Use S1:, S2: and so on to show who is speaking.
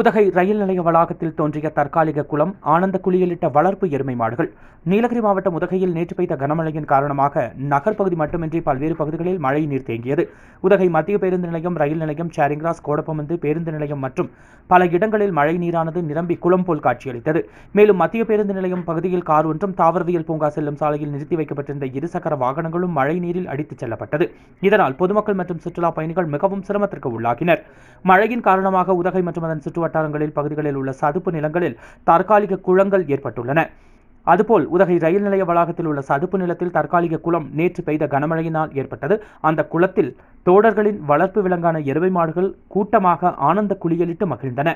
S1: உதகை ரயில் நிலைய வளாகத்தில் தோன்றிய தற்காலிக குளம் ஆனந்த குளியலிட்ட வளர்ப்பு எருமை மாடுகள் நீலகிரி மாவட்டம் உதகையில் நேற்று பெய்த கனமழையின் காரணமாக நகர்ப்பகுதி மட்டுமின்றி பல்வேறு பகுதிகளில் மழை நீர் தேங்கியது உதகை மத்திய பேருந்து நிலையம் ரயில் நிலையம் சேரிங்கிராஸ் கோடப்பமந்து பேருந்து நிலையம் மற்றும் பல இடங்களில் மழை நீரானது நிரம்பி குளம் போல் காட்சியளித்தது மேலும் மத்திய பேருந்து நிலையம் பகுதியில் கார் ஒன்றும் தாவரவியல் பூங்கா செல்லும் சாலையில் நிறுத்தி வைக்கப்பட்டிருந்த இருசக்கர வாகனங்களும் மழை நீரில் அடித்துச் செல்லப்பட்டது இதனால் பொதுமக்கள் மற்றும் சுற்றுலா பயணிகள் மிகவும் சிரமத்திற்கு உள்ளாகினர் மழையின் காரணமாக உதகை மற்றும் அதன் சுற்று வட்டாரங்களில் பகுதிகளில் உள்ள சதுப்பு நிலங்களில் தற்காலிக குளங்கள் ஏற்பட்டுள்ளன அதுபோல் உதகை ரயில் நிலைய வளாகத்தில் உள்ள சதுப்பு நிலத்தில் தற்காலிக குளம் நேற்று பெய்த கனமழையினால் ஏற்பட்டது அந்த குளத்தில் தோடர்களின் வளர்ப்பு விலங்கான எருவை மாடுகள் கூட்டமாக ஆனந்த குளியலிட்டு மகிழ்ந்தன